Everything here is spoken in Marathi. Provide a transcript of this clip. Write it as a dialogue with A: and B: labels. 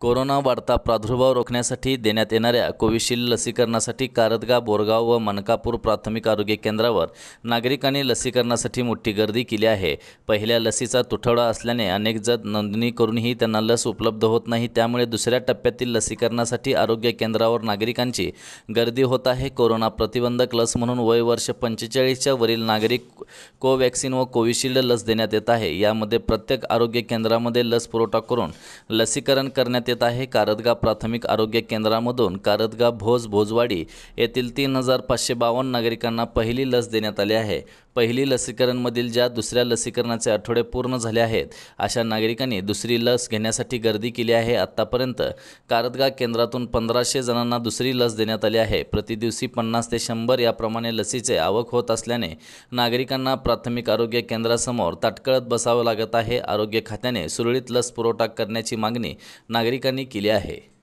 A: कोरोना वाढता प्रादुर्भाव रोखण्यासाठी देण्यात येणाऱ्या कोविशिल्ड लसीकरणासाठी कारदगा बोरगाव व मनकापूर प्राथमिक आरोग्य केंद्रावर नागरिकांनी लसीकरणासाठी मोठी गर्दी केली आहे पहिल्या लसीचा तुटवडा असल्याने अनेक जण नोंदणी करूनही त्यांना लस उपलब्ध होत नाही त्यामुळे दुसऱ्या टप्प्यातील लसीकरणासाठी आरोग्य केंद्रावर नागरिकांची गर्दी होत आहे कोरोना प्रतिबंधक लस म्हणून वय वर्ष पंचेचाळीसच्या वरील नागरिक कोवॅक्सिन व कोविशिल्ड लस देण्यात येत आहे यामध्ये प्रत्येक आरोग्य केंद्रामध्ये लस पुरवठा करून लसीकरण करण्यात करण्यात येत आहे कारदगा प्राथमिक आरोग्य केंद्रामधून कारदगा भोज भोजवाडी येथील तीन हजार पाचशे बावन्न नागरिकांना पहिली लस देण्यात आली आहे पहिली लसीकरणमधील ज्या दुसऱ्या लसीकरणाचे आठवडे पूर्ण झाले आहेत अशा नागरिकांनी दुसरी लस घेण्यासाठी गर्दी केली आहे आत्तापर्यंत कारदगा केंद्रातून पंधराशे जणांना दुसरी लस देण्यात आली आहे प्रतिदिवशी पन्नास ते शंभर याप्रमाणे लसीचे आवक होत असल्याने नागरिकांना प्राथमिक आरोग्य केंद्रासमोर ताटकळत बसावं लागत आहे आरोग्य खात्याने सुरळीत लस पुरवठा करण्याची मागणी नागरिकांनी केली आहे